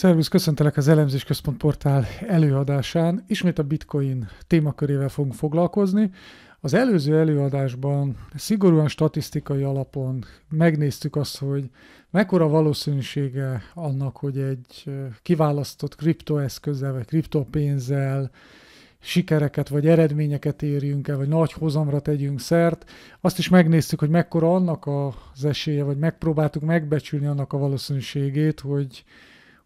Szervusz, köszöntelek az Elemzés Központ portál előadásán. Ismét a bitcoin témakörével fogunk foglalkozni. Az előző előadásban szigorúan statisztikai alapon megnéztük azt, hogy mekkora valószínűsége annak, hogy egy kiválasztott kriptoeszközzel vagy kriptopénzzel sikereket vagy eredményeket érjünk el, vagy nagy hozamra tegyünk szert. Azt is megnéztük, hogy mekkora annak az esélye, vagy megpróbáltuk megbecsülni annak a valószínűségét, hogy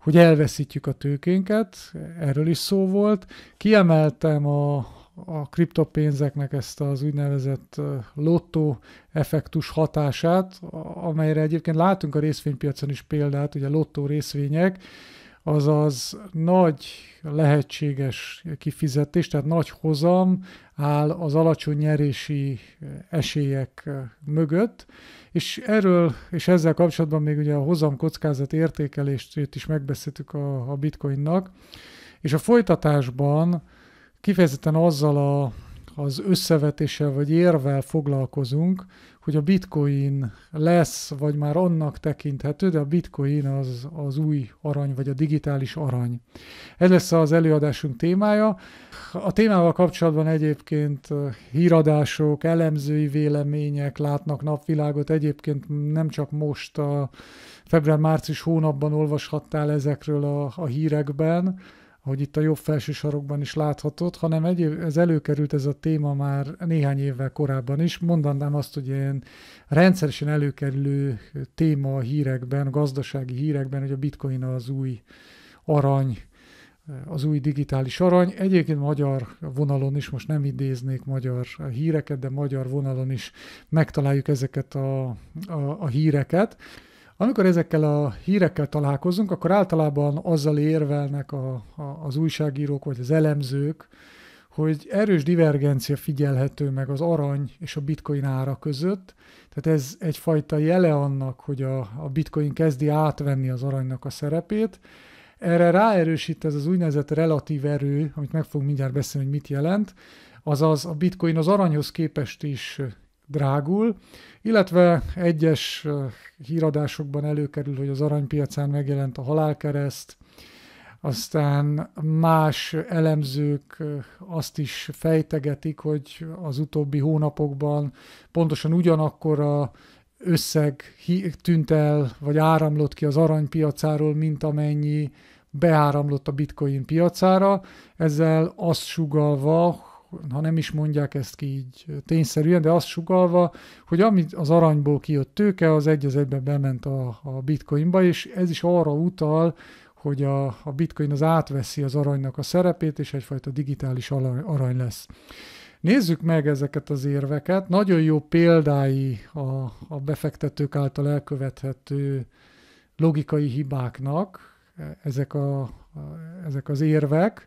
hogy elveszítjük a tőkénket, erről is szó volt. Kiemeltem a, a kriptopénzeknek ezt az úgynevezett lottó effektus hatását, amelyre egyébként látunk a részvénypiacon is példát, ugye lottó részvények, azaz nagy lehetséges kifizetés, tehát nagy hozam áll az alacsony nyerési eh, esélyek eh, mögött, és erről, és ezzel kapcsolatban még ugye a hozam kockázat értékelést is megbeszéltük a, a bitcoinnak, és a folytatásban kifejezetten azzal a az összevetéssel vagy érvel foglalkozunk, hogy a bitcoin lesz, vagy már annak tekinthető, de a bitcoin az, az új arany, vagy a digitális arany. Ez lesz az előadásunk témája. A témával kapcsolatban egyébként eh, híradások, elemzői vélemények látnak napvilágot, egyébként nem csak most a február-március hónapban olvashattál ezekről a, a hírekben, ahogy itt a jobb felső sarokban is láthatod, hanem egyéb, ez előkerült ez a téma már néhány évvel korábban is. Mondanám azt, hogy ilyen rendszeresen előkerülő téma a hírekben, a gazdasági hírekben, hogy a bitcoin az új arany, az új digitális arany. Egyébként magyar vonalon is, most nem idéznék magyar híreket, de magyar vonalon is megtaláljuk ezeket a, a, a híreket. Amikor ezekkel a hírekkel találkozunk, akkor általában azzal érvelnek a, a, az újságírók vagy az elemzők, hogy erős divergencia figyelhető meg az arany és a bitcoin ára között, tehát ez egyfajta jele annak, hogy a, a bitcoin kezdi átvenni az aranynak a szerepét. Erre ráerősít ez az úgynevezett relatív erő, amit meg fogunk mindjárt beszélni, hogy mit jelent, azaz a bitcoin az aranyhoz képest is drágul, illetve egyes híradásokban előkerül, hogy az aranypiacán megjelent a halálkereszt, aztán más elemzők azt is fejtegetik, hogy az utóbbi hónapokban pontosan ugyanakkor a összeg tűnt el, vagy áramlott ki az aranypiacáról, mint amennyi beáramlott a bitcoin piacára, ezzel azt sugalva, ha nem is mondják ezt ki így tényszerűen, de azt sugalva, hogy amit az aranyból kijött tőke, az egy az egyben bement a, a bitcoinba, és ez is arra utal, hogy a, a bitcoin az átveszi az aranynak a szerepét, és egyfajta digitális arany lesz. Nézzük meg ezeket az érveket. Nagyon jó példái a, a befektetők által elkövethető logikai hibáknak ezek, a, ezek az érvek,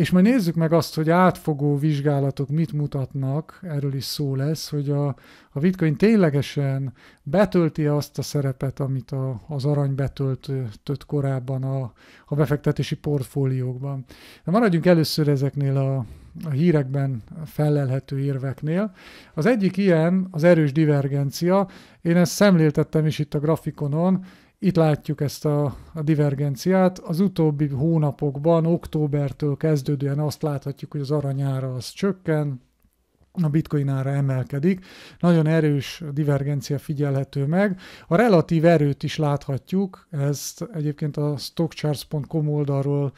és majd nézzük meg azt, hogy átfogó vizsgálatok mit mutatnak, erről is szó lesz, hogy a, a bitcoin ténylegesen betölti azt a szerepet, amit a, az arany betöltött korábban a, a befektetési portfóliókban. De maradjunk először ezeknél a, a hírekben felelhető érveknél. Az egyik ilyen az erős divergencia. Én ezt szemléltettem is itt a grafikonon, itt látjuk ezt a, a divergenciát. Az utóbbi hónapokban, októbertől kezdődően azt láthatjuk, hogy az aranyára az csökken, a bitcoin ára emelkedik. Nagyon erős divergencia figyelhető meg. A relatív erőt is láthatjuk, ezt egyébként a stockcharts.com oldalról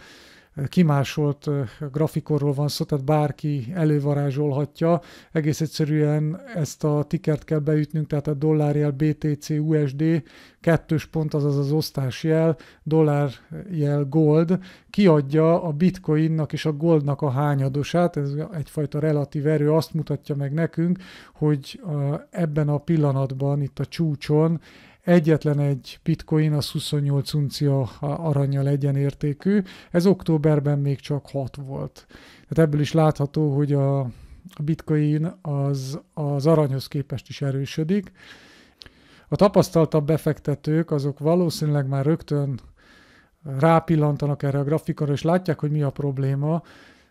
kimásolt grafikorról van szó, tehát bárki elővarázsolhatja. Egész egyszerűen ezt a tikert kell beütnünk, tehát a dollárjel BTC USD, kettős pont, azaz az osztásjel, dollárjel gold, kiadja a bitcoinnak és a goldnak a hányadosát, ez egyfajta relatív erő, azt mutatja meg nekünk, hogy ebben a pillanatban, itt a csúcson egyetlen egy bitcoin az 28 uncia legyen értékű. ez októberben még csak 6 volt. Tehát ebből is látható, hogy a bitcoin az, az aranyhoz képest is erősödik. A tapasztaltabb befektetők azok valószínűleg már rögtön rápillantanak erre a grafikonra, és látják, hogy mi a probléma.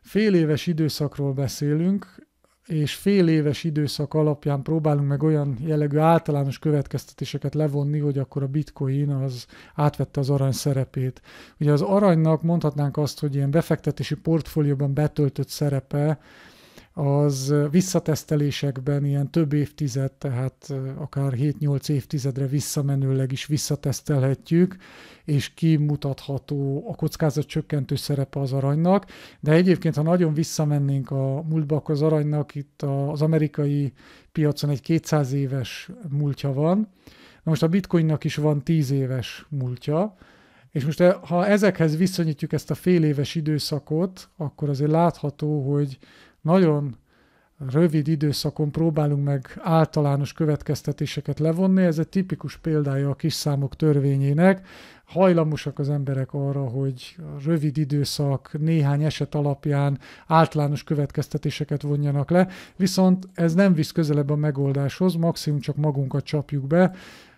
Fél éves időszakról beszélünk, és fél éves időszak alapján próbálunk meg olyan jellegű általános következtetéseket levonni, hogy akkor a bitcoin az átvette az arany szerepét. Ugye az aranynak mondhatnánk azt, hogy ilyen befektetési portfólióban betöltött szerepe, az visszatesztelésekben ilyen több évtized, tehát akár 7-8 évtizedre visszamenőleg is visszatesztelhetjük, és kimutatható a kockázat csökkentő szerepe az aranynak, de egyébként, ha nagyon visszamennénk a múltba, akkor az aranynak itt az amerikai piacon egy 200 éves múltja van, na most a bitcoinnak is van 10 éves múltja, és most e, ha ezekhez viszonyítjuk ezt a fél éves időszakot, akkor azért látható, hogy nagyon rövid időszakon próbálunk meg általános következtetéseket levonni. Ez egy tipikus példája a kis számok törvényének. Hajlamosak az emberek arra, hogy rövid időszak, néhány eset alapján általános következtetéseket vonjanak le, viszont ez nem visz közelebb a megoldáshoz, maximum csak magunkat csapjuk be.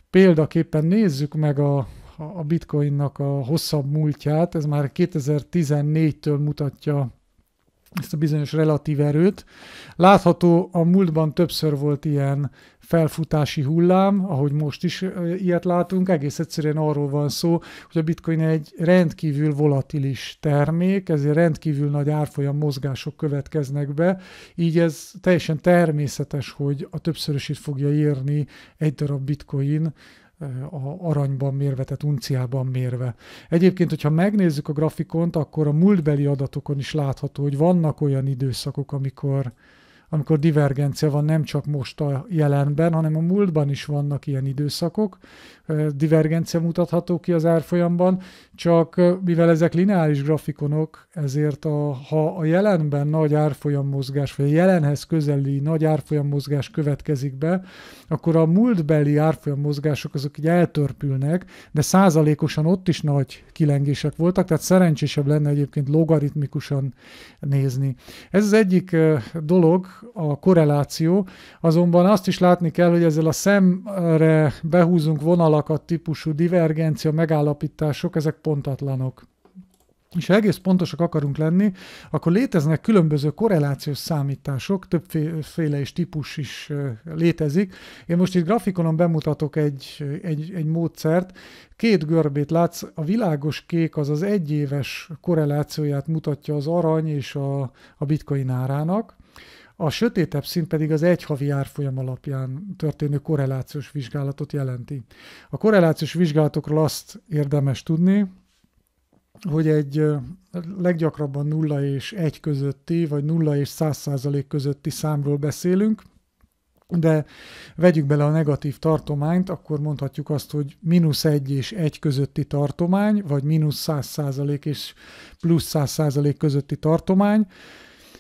Példaképpen nézzük meg a, a bitcoinnak a hosszabb múltját, ez már 2014-től mutatja ezt a bizonyos relatív erőt. Látható, a múltban többször volt ilyen felfutási hullám, ahogy most is ilyet látunk, egész egyszerűen arról van szó, hogy a bitcoin egy rendkívül volatilis termék, ezért rendkívül nagy árfolyam mozgások következnek be, így ez teljesen természetes, hogy a többszörösét fogja érni egy darab bitcoin a aranyban mérve, tehát unciában mérve. Egyébként, hogyha megnézzük a grafikont, akkor a múltbeli adatokon is látható, hogy vannak olyan időszakok, amikor amikor divergencia van nem csak most a jelenben, hanem a múltban is vannak ilyen időszakok. Divergencia mutatható ki az árfolyamban, csak mivel ezek lineáris grafikonok, ezért a, ha a jelenben nagy árfolyammozgás, vagy a jelenhez közeli nagy árfolyammozgás következik be, akkor a múltbeli árfolyammozgások azok így eltörpülnek, de százalékosan ott is nagy kilengések voltak, tehát szerencsésebb lenne egyébként logaritmikusan nézni. Ez az egyik dolog, a korreláció, azonban azt is látni kell, hogy ezzel a szemre behúzunk vonalakat típusú divergencia megállapítások, ezek pontatlanok és ha egész pontosak akarunk lenni, akkor léteznek különböző korrelációs számítások, többféle és típus is létezik. Én most itt grafikonon bemutatok egy, egy, egy módszert. Két görbét látsz, a világos kék az az egyéves korrelációját mutatja az arany és a, a bitcoin árának, a sötétebb szín pedig az egyhavi árfolyam alapján történő korrelációs vizsgálatot jelenti. A korrelációs vizsgálatokról azt érdemes tudni, hogy egy leggyakrabban 0 és 1 közötti, vagy 0 és 100 közötti számról beszélünk, de vegyük bele a negatív tartományt, akkor mondhatjuk azt, hogy mínusz 1 és 1 közötti tartomány, vagy mínusz 100 és plusz 100 közötti tartomány,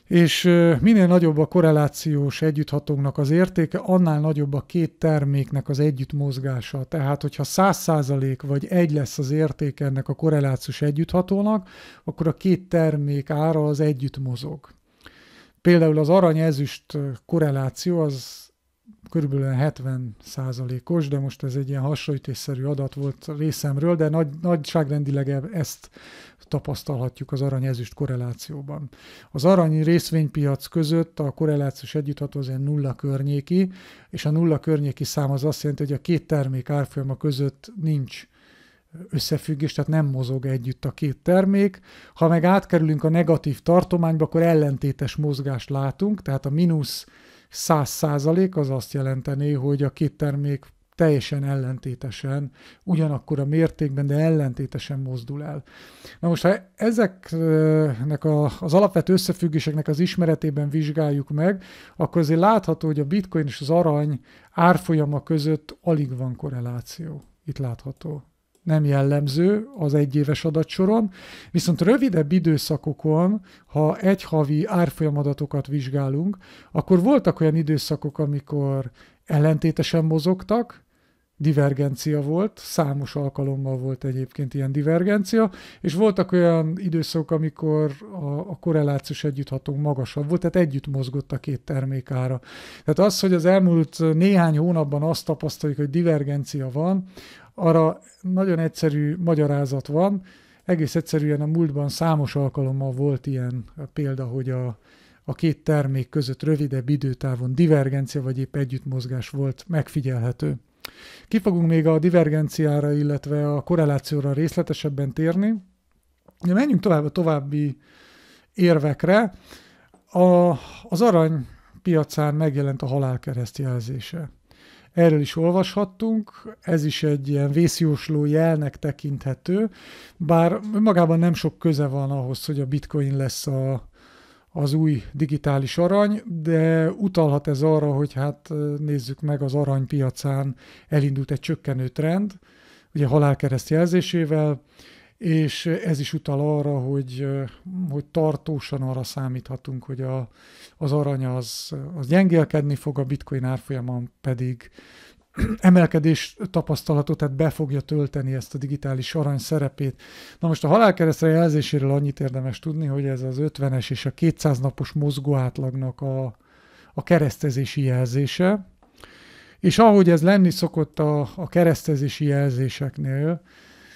és minél nagyobb a korrelációs együtthatóknak az értéke, annál nagyobb a két terméknek az együttmozgása. Tehát, hogyha 100% vagy egy lesz az értéke ennek a korrelációs együtthatónak, akkor a két termék ára az együtt mozog. Például az arany-ezüst korreláció az körülbelül 70 os de most ez egy ilyen hasonlítésszerű adat volt részemről, de nagy, nagyságrendileg e-, ezt tapasztalhatjuk az arany-ezüst korrelációban. Az arany részvénypiac között a korrelációs együttható az ilyen nulla környéki, és a nulla környéki szám az azt jelenti, hogy a két termék árfolyama között nincs összefüggés, tehát nem mozog együtt a két termék. Ha meg átkerülünk a negatív tartományba, akkor ellentétes mozgást látunk, tehát a mínusz 100 százalék az azt jelenteni, hogy a két termék teljesen ellentétesen, ugyanakkor a mértékben, de ellentétesen mozdul el. Na most, ha ezeknek a, az alapvető összefüggéseknek az ismeretében vizsgáljuk meg, akkor azért látható, hogy a bitcoin és az arany árfolyama között alig van korreláció. Itt látható nem jellemző az egyéves adatsoron, viszont rövidebb időszakokon, ha egy havi árfolyamadatokat vizsgálunk, akkor voltak olyan időszakok, amikor ellentétesen mozogtak, divergencia volt, számos alkalommal volt egyébként ilyen divergencia, és voltak olyan időszakok, amikor a, a korrelációs együttható magasabb volt, tehát együtt mozgott a két termékára. Tehát az, hogy az elmúlt néhány hónapban azt tapasztaljuk, hogy divergencia van, arra nagyon egyszerű magyarázat van. Egész egyszerűen a múltban számos alkalommal volt ilyen példa, hogy a, a két termék között rövidebb időtávon divergencia vagy épp együttmozgás volt megfigyelhető. Ki fogunk még a divergenciára, illetve a korrelációra részletesebben térni. De menjünk tovább a további érvekre. A, az arany piacán megjelent a halálkereszt jelzése. Erről is olvashattunk, ez is egy ilyen vészjósló jelnek tekinthető, bár magában nem sok köze van ahhoz, hogy a bitcoin lesz a, az új digitális arany, de utalhat ez arra, hogy hát nézzük meg az arany piacán elindult egy csökkenő trend, ugye halálkereszt jelzésével, és ez is utal arra, hogy, hogy tartósan arra számíthatunk, hogy a, az arany az, az gyengélkedni fog, a bitcoin árfolyamon pedig emelkedés tapasztalható, tehát be fogja tölteni ezt a digitális arany szerepét. Na most a halálkeresztre jelzéséről annyit érdemes tudni, hogy ez az 50-es és a 200 napos mozgó átlagnak a, a keresztezési jelzése, és ahogy ez lenni szokott a, a keresztezési jelzéseknél,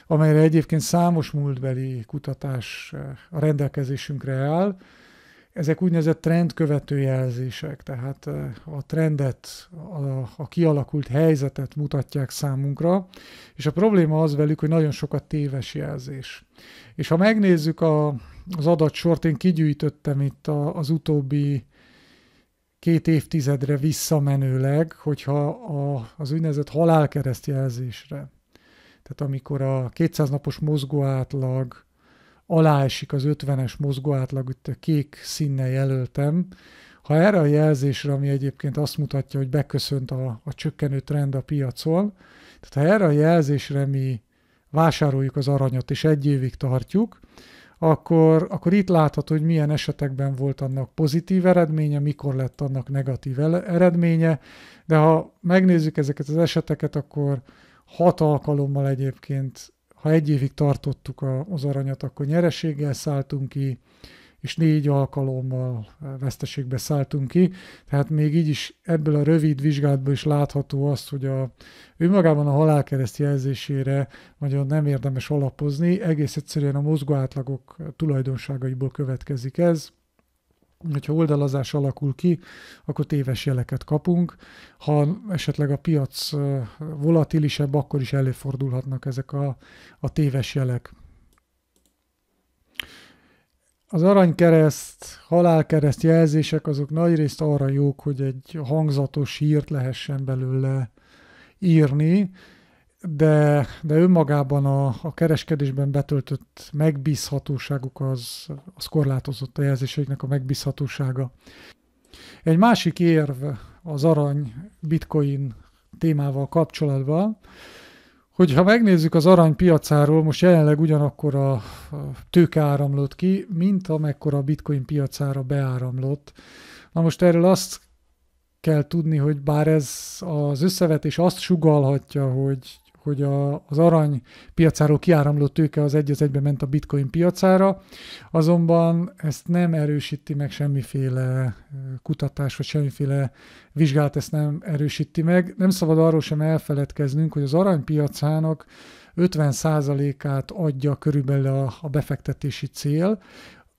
amelyre egyébként számos múltbeli kutatás eh, a rendelkezésünkre áll. Ezek úgynevezett trendkövető jelzések, tehát eh, a trendet, a, a kialakult helyzetet mutatják számunkra, és a probléma az velük, hogy nagyon sokat téves jelzés. És ha megnézzük a, az adatsort, én kigyűjtöttem itt a, az utóbbi két évtizedre visszamenőleg, hogyha a, az úgynevezett halálkereszt jelzésre tehát amikor a 200 napos mozgóátlag alá esik az 50-es átlag, itt a kék színnel jelöltem, ha erre a jelzésre, ami egyébként azt mutatja, hogy beköszönt a, a csökkenő trend a piacon, tehát ha erre a jelzésre mi vásároljuk az aranyat és egy évig tartjuk, akkor, akkor itt látható, hogy milyen esetekben volt annak pozitív eredménye, mikor lett annak negatív eredménye, de ha megnézzük ezeket az eseteket, akkor Hat alkalommal egyébként, ha egy évig tartottuk a, az aranyat, akkor nyereséggel szálltunk ki, és négy alkalommal eh, veszteségbe szálltunk ki. Tehát még így is ebből a rövid vizsgálatból is látható az, hogy a, önmagában a halálkereszt jelzésére nagyon nem érdemes alapozni, egész egyszerűen a mozgóátlagok tulajdonságaiból következik ez hogyha oldalazás alakul ki, akkor téves jeleket kapunk. Ha esetleg a piac volatilisebb, akkor is előfordulhatnak ezek a, a téves jelek. Az aranykereszt, halálkereszt jelzések azok nagyrészt arra jók, hogy egy hangzatos hírt lehessen belőle írni, de, de önmagában a, a kereskedésben betöltött megbízhatóságuk az, az korlátozott a jelzéseiknek a megbízhatósága. Egy másik érv az arany bitcoin témával kapcsolatban, hogy ha megnézzük az arany piacáról, most jelenleg ugyanakkor a tőke áramlott ki, mint amekkora a bitcoin piacára beáramlott. Na most erről azt kell tudni, hogy bár ez az összevetés azt sugalhatja, hogy hogy a, az arany piacáról kiáramló tőke az egy az egyben ment a bitcoin piacára, azonban ezt nem erősíti meg semmiféle kutatás, vagy semmiféle vizsgálat ezt nem erősíti meg. Nem szabad arról sem elfeledkeznünk, hogy az arany piacának 50%-át adja körülbelül a, a befektetési cél,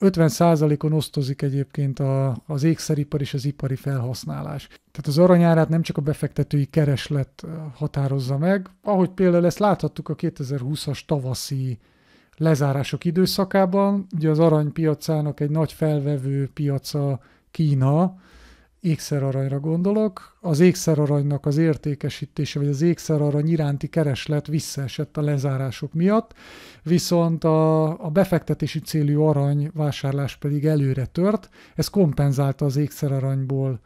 50%-on osztozik egyébként a, az ékszeripar és az ipari felhasználás. Tehát az aranyárát nem csak a befektetői kereslet határozza meg, ahogy például ezt láthattuk a 2020-as tavaszi lezárások időszakában, ugye az aranypiacának egy nagy felvevő piaca Kína, ékszeraranyra gondolok. Az ékszeraranynak az értékesítése, vagy az ékszerarany iránti kereslet visszaesett a lezárások miatt, viszont a, a befektetési célú arany vásárlás pedig előre tört, ez kompenzálta az ékszeraranyból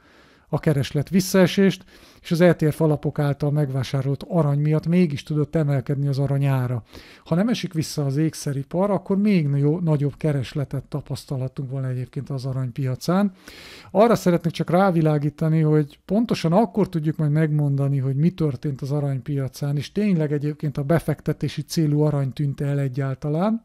a kereslet visszaesést, és az eltérf alapok által megvásárolt arany miatt mégis tudott emelkedni az arany ára. Ha nem esik vissza az ékszeripar, akkor még nagyobb keresletet tapasztalhatunk volna egyébként az aranypiacán. Arra szeretnék csak rávilágítani, hogy pontosan akkor tudjuk majd megmondani, hogy mi történt az aranypiacán, és tényleg egyébként a befektetési célú arany tűnt el egyáltalán,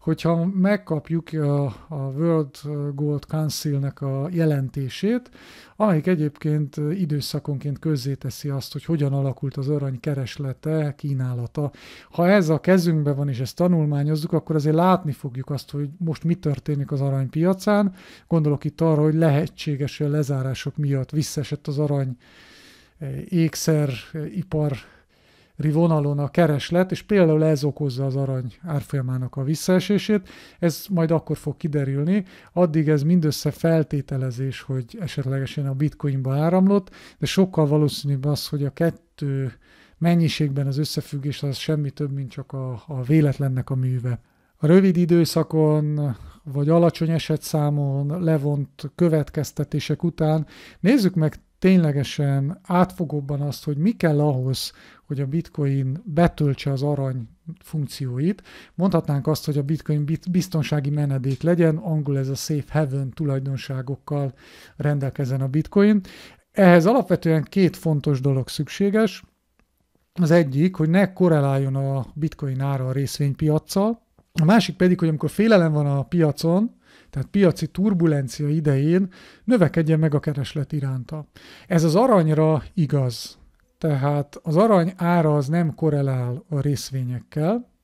hogyha megkapjuk a, a World Gold Council-nek a jelentését, amelyik egyébként időszakonként közzéteszi azt, hogy hogyan alakult az arany kereslete, kínálata. Ha ez a kezünkben van, és ezt tanulmányozzuk, akkor azért látni fogjuk azt, hogy most mi történik az aranypiacán. Gondolok itt arra, hogy lehetséges, hogy a lezárások miatt visszaesett az arany ékszeripar vonalon a kereslet, és például ez okozza az arany árfolyamának a visszaesését. Ez majd akkor fog kiderülni. Addig ez mindössze feltételezés, hogy esetlegesen a bitcoinba áramlott, de sokkal valószínűbb az, hogy a kettő mennyiségben az összefüggés az semmi több, mint csak a, a véletlennek a műve. A rövid időszakon vagy alacsony esetszámon levont következtetések után nézzük meg ténylegesen átfogóbban azt, hogy mi kell ahhoz, hogy a bitcoin betöltse az arany funkcióit. Mondhatnánk azt, hogy a bitcoin biztonsági menedék legyen, angol ez a safe haven tulajdonságokkal rendelkezzen a bitcoin. Ehhez alapvetően két fontos dolog szükséges. Az egyik, hogy ne korreláljon a bitcoin ára a részvénypiacsal, a másik pedig, hogy amikor félelem van a piacon, tehát piaci turbulencia idején növekedjen meg a kereslet iránta. Ez az aranyra igaz tehát az arany ára az nem korrelál a részvényekkel,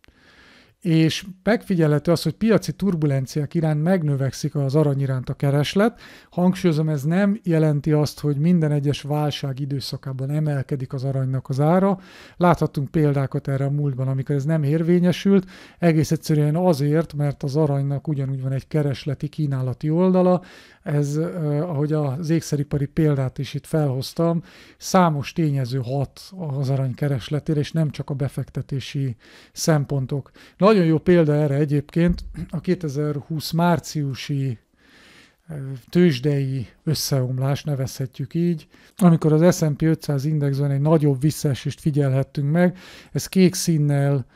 és megfigyelhető az, hogy piaci turbulenciák iránt megnövekszik az arany iránt a kereslet. Hangsúlyozom, ez nem jelenti azt, hogy minden egyes válság időszakában emelkedik az aranynak az ára. Láthattunk példákat erre a múltban, amikor ez nem érvényesült, egész egyszerűen azért, mert az aranynak ugyanúgy van egy keresleti kínálati oldala, ez, ahogy az ékszeripari példát is itt felhoztam, számos tényező hat az arany keresletére, és nem csak a befektetési szempontok. Nagyon jó példa erre egyébként a 2020 márciusi tőzsdei összeomlás, nevezhetjük így, amikor az S&P 500 indexben egy nagyobb visszaesést figyelhettünk meg, ez kék színnel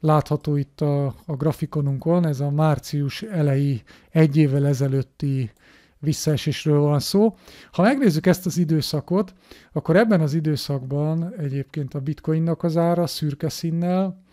látható itt a, a grafikonunkon, ez a március elejé egy évvel ezelőtti visszaesésről van szó. Ha megnézzük ezt az időszakot, akkor ebben az időszakban egyébként a bitcoinnak az ára szürke színnel,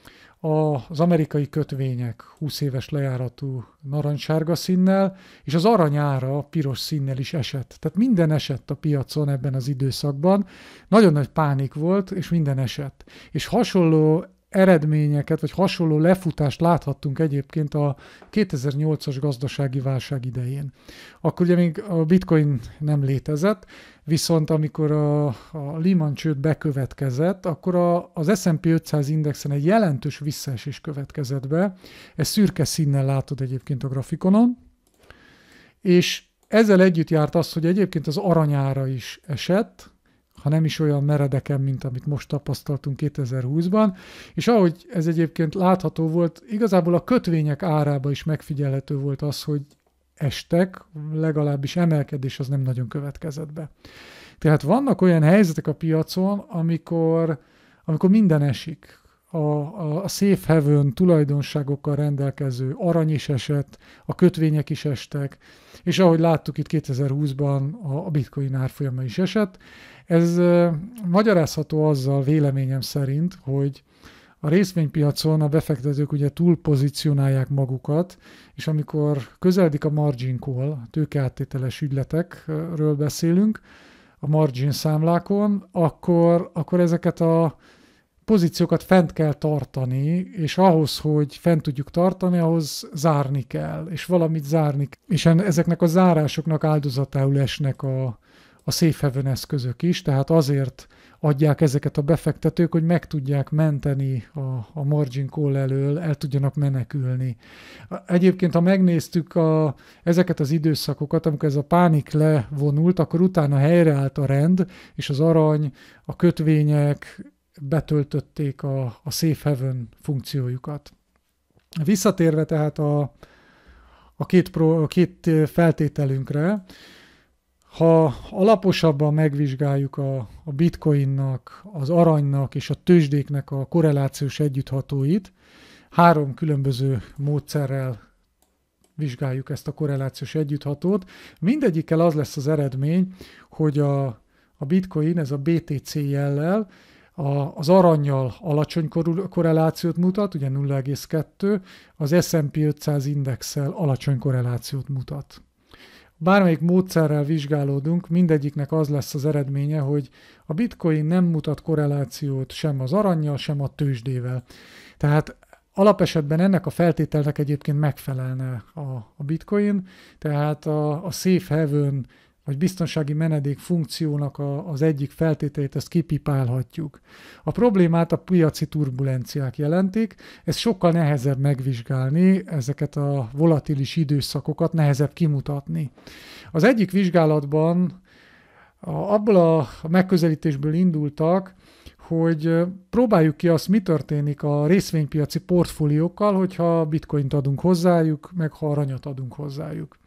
az amerikai kötvények 20 éves lejáratú narancsárga színnel, és az aranyára piros színnel is esett. Tehát minden esett a piacon ebben az időszakban. Nagyon nagy pánik volt, és minden esett. És hasonló eredményeket, vagy hasonló lefutást láthattunk egyébként a 2008-as gazdasági válság idején. Akkor ugye még a bitcoin nem létezett, viszont amikor a, a Lehman csőd bekövetkezett, akkor a, az S&P 500 indexen egy jelentős visszaesés következett be, ezt szürke színnel látod egyébként a grafikonon, és ezzel együtt járt az, hogy egyébként az aranyára is esett, ha nem is olyan meredeken, mint amit most tapasztaltunk 2020-ban, és ahogy ez egyébként látható volt, igazából a kötvények árába is megfigyelhető volt az, hogy estek, legalábbis emelkedés az nem nagyon következett be. Tehát vannak olyan helyzetek a piacon, amikor, amikor minden esik, a, a, a safe haven tulajdonságokkal rendelkező arany is esett, a kötvények is estek, és ahogy láttuk itt 2020-ban a, a bitcoin árfolyama is esett. Ez e, magyarázható azzal véleményem szerint, hogy a részvénypiacon a befektetők ugye túl pozícionálják magukat, és amikor közeledik a margin call, a tőkeáttételes ügyletekről beszélünk, a margin számlákon, akkor, akkor ezeket a pozíciókat fent kell tartani, és ahhoz, hogy fent tudjuk tartani, ahhoz zárni kell, és valamit zárni kell. És ezeknek a zárásoknak áldozatául esnek a, a safe haven eszközök is, tehát azért adják ezeket a befektetők, hogy meg tudják menteni a, a margin call elől, el tudjanak menekülni. Egyébként, ha megnéztük a, ezeket az időszakokat, amikor ez a pánik levonult, akkor utána helyreállt a rend, és az arany, a kötvények, betöltötték a, a Safe Haven funkciójukat. Visszatérve tehát a, a, két, pro, a két feltételünkre, ha alaposabban megvizsgáljuk a, a bitcoinnak, az aranynak és a tőzsdéknek a korrelációs együtthatóit, három különböző módszerrel vizsgáljuk ezt a korrelációs együtthatót. Mindegyikkel az lesz az eredmény, hogy a, a bitcoin, ez a BTC jellel a, az aranyjal alacsony korrelációt mutat, ugye 0,2, az S&P 500 indexel alacsony korrelációt mutat. Bármelyik módszerrel vizsgálódunk, mindegyiknek az lesz az eredménye, hogy a bitcoin nem mutat korrelációt sem az aranyjal, sem a tőzsdével. Tehát alapesetben ennek a feltételnek egyébként megfelelne a, a bitcoin, tehát a, a safe haven vagy biztonsági menedék funkciónak a, az egyik feltételét, ezt kipipálhatjuk. A problémát a piaci turbulenciák jelentik, ez sokkal nehezebb megvizsgálni, ezeket a volatilis időszakokat nehezebb kimutatni. Az egyik vizsgálatban abból a megközelítésből indultak, hogy próbáljuk ki azt, mi történik a részvénypiaci portfóliókkal, hogyha bitcoint adunk hozzájuk, meg ha aranyat adunk hozzájuk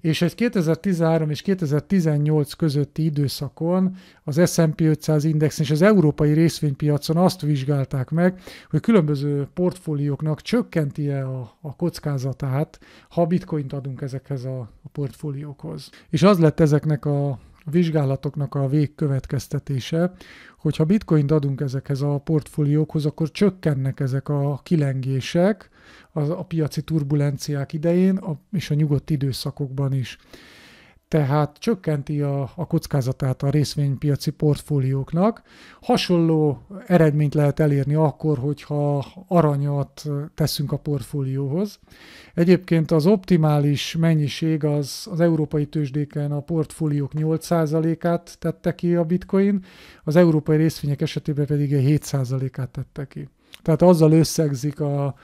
és egy 2013 és 2018 közötti időszakon az S&P 500 index és az európai részvénypiacon azt vizsgálták meg, hogy különböző portfólióknak csökkenti-e a, a kockázatát, ha bitcoint adunk ezekhez a, a portfóliókhoz. És az lett ezeknek a vizsgálatoknak a végkövetkeztetése, hogyha bitcoint adunk ezekhez a portfóliókhoz, akkor csökkennek ezek a kilengések az, a piaci turbulenciák idején a, és a nyugodt időszakokban is tehát csökkenti a, a kockázatát a részvénypiaci portfólióknak. Hasonló eredményt lehet elérni akkor, hogyha aranyat teszünk a portfólióhoz. Egyébként az optimális mennyiség az, az európai tőzsdéken a portfóliók 8%-át tette ki a bitcoin, az európai részvények esetében pedig 7%-át tette ki. Tehát azzal összegzik a,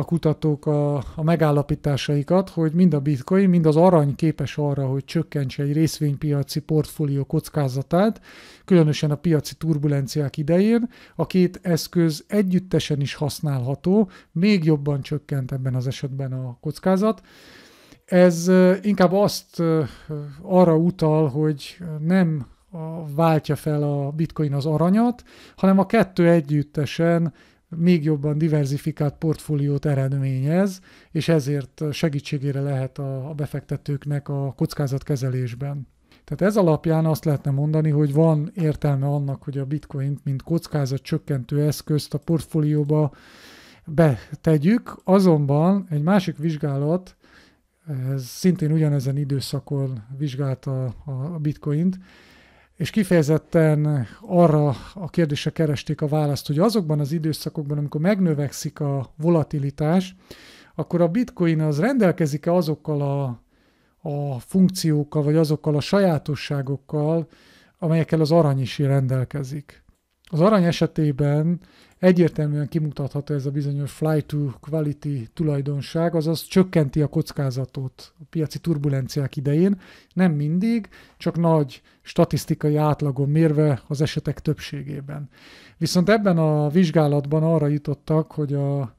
a kutatók a, a megállapításaikat, hogy mind a bitcoin, mind az arany képes arra, hogy csökkentse egy részvénypiaci portfólió kockázatát, különösen a piaci turbulenciák idején. A két eszköz együttesen is használható, még jobban csökkent ebben az esetben a kockázat. Ez inkább azt arra utal, hogy nem váltja fel a bitcoin az aranyat, hanem a kettő együttesen még jobban diversifikált portfóliót eredményez, és ezért segítségére lehet a befektetőknek a kockázatkezelésben. Tehát ez alapján azt lehetne mondani, hogy van értelme annak, hogy a bitcoint, mint kockázat csökkentő eszközt a portfólióba betegyük, azonban egy másik vizsgálat, ez szintén ugyanezen időszakon vizsgálta a bitcoint, és kifejezetten arra a kérdésre keresték a választ, hogy azokban az időszakokban, amikor megnövekszik a volatilitás, akkor a bitcoin az rendelkezik-e azokkal a, a funkciókkal, vagy azokkal a sajátosságokkal, amelyekkel az arany is rendelkezik. Az arany esetében egyértelműen kimutatható ez a bizonyos fly to quality tulajdonság, azaz csökkenti a kockázatot a piaci turbulenciák idején, nem mindig, csak nagy statisztikai átlagon mérve az esetek többségében. Viszont ebben a vizsgálatban arra jutottak, hogy a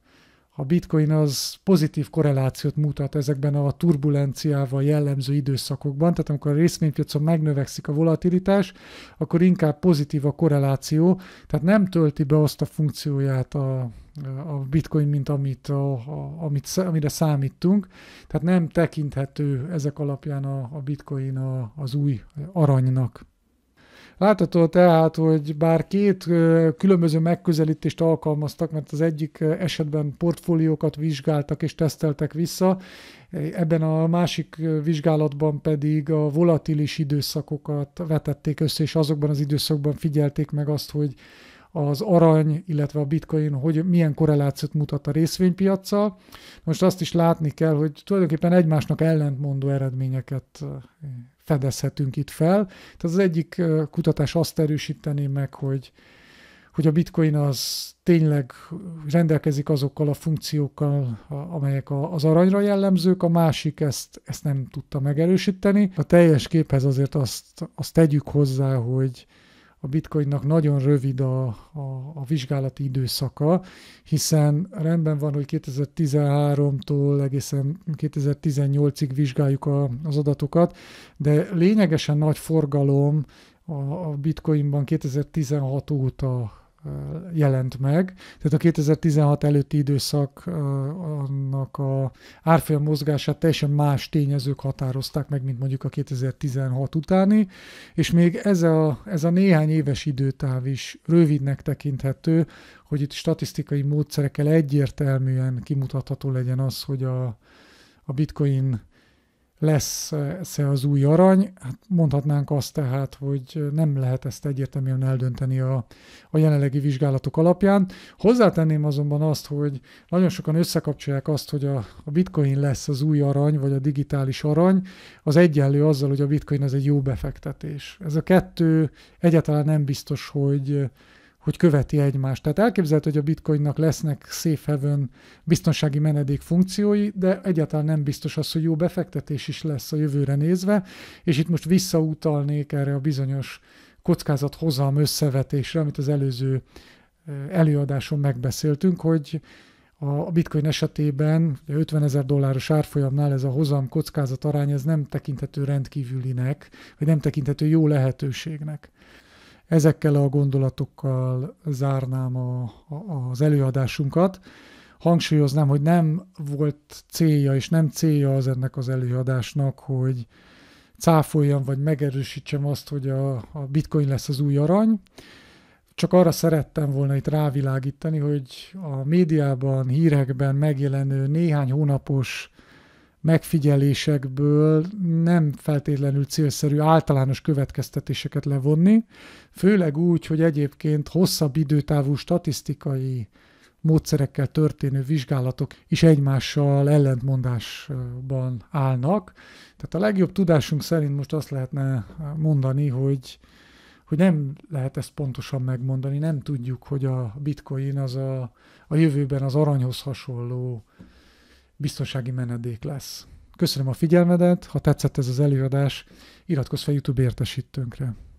a bitcoin az pozitív korrelációt mutat ezekben a turbulenciával jellemző időszakokban, tehát amikor a részvénypiacon megnövekszik a volatilitás, akkor inkább pozitív a korreláció, tehát nem tölti be azt a funkcióját a, a bitcoin, mint amit, a, a, amit, amire számítunk, tehát nem tekinthető ezek alapján a, a bitcoin a, az új aranynak. Látható tehát, hogy bár két különböző megközelítést alkalmaztak, mert az egyik esetben portfóliókat vizsgáltak és teszteltek vissza, ebben a másik vizsgálatban pedig a volatilis időszakokat vetették össze, és azokban az időszakban figyelték meg azt, hogy az arany, illetve a bitcoin, hogy milyen korrelációt mutat a részvénypiacsal. Most azt is látni kell, hogy tulajdonképpen egymásnak ellentmondó eredményeket fedezhetünk itt fel. Tehát az egyik kutatás azt erősíteni meg, hogy, hogy a bitcoin az tényleg rendelkezik azokkal a funkciókkal, amelyek az aranyra jellemzők, a másik ezt, ezt nem tudta megerősíteni. A teljes képhez azért azt, azt tegyük hozzá, hogy a bitcoinnak nagyon rövid a, a, a vizsgálati időszaka, hiszen rendben van, hogy 2013-tól egészen 2018-ig vizsgáljuk a, az adatokat, de lényegesen nagy forgalom a, a bitcoinban 2016 óta jelent meg. Tehát a 2016 előtti időszak annak a árfolyam mozgását teljesen más tényezők határozták meg, mint mondjuk a 2016 utáni, és még ez a, ez a néhány éves időtáv is rövidnek tekinthető, hogy itt statisztikai módszerekkel egyértelműen kimutatható legyen az, hogy a, a bitcoin lesz-e az új arany? Hát mondhatnánk azt tehát, hogy nem lehet ezt egyértelműen eldönteni a, a jelenlegi vizsgálatok alapján. Hozzátenném azonban azt, hogy nagyon sokan összekapcsolják azt, hogy a, a bitcoin lesz az új arany, vagy a digitális arany, az egyenlő azzal, hogy a bitcoin az egy jó befektetés. Ez a kettő egyáltalán nem biztos, hogy hogy követi egymást. Tehát elképzelhető, hogy a bitcoinnak lesznek safe haven biztonsági menedék funkciói, de egyáltalán nem biztos az, hogy jó befektetés is lesz a jövőre nézve, és itt most visszautalnék erre a bizonyos kockázat hozam összevetésre, amit az előző eh, előadáson megbeszéltünk, hogy a bitcoin esetében 50 ezer dolláros árfolyamnál ez a hozam kockázat arány ez nem tekinthető rendkívülinek, vagy nem tekinthető jó lehetőségnek. Ezekkel a gondolatokkal zárnám a, a, az előadásunkat. Hangsúlyoznám, hogy nem volt célja, és nem célja az ennek az előadásnak, hogy cáfoljam, vagy megerősítsem azt, hogy a, a bitcoin lesz az új arany. Csak arra szerettem volna itt rávilágítani, hogy a médiában, hírekben megjelenő néhány hónapos megfigyelésekből nem feltétlenül célszerű általános következtetéseket levonni, főleg úgy, hogy egyébként hosszabb időtávú statisztikai módszerekkel történő vizsgálatok is egymással ellentmondásban állnak. Tehát a legjobb tudásunk szerint most azt lehetne mondani, hogy, hogy nem lehet ezt pontosan megmondani, nem tudjuk, hogy a bitcoin az a, a jövőben az aranyhoz hasonló biztonsági menedék lesz. Köszönöm a figyelmedet, ha tetszett ez az előadás, iratkozz fel YouTube értesítőnkre.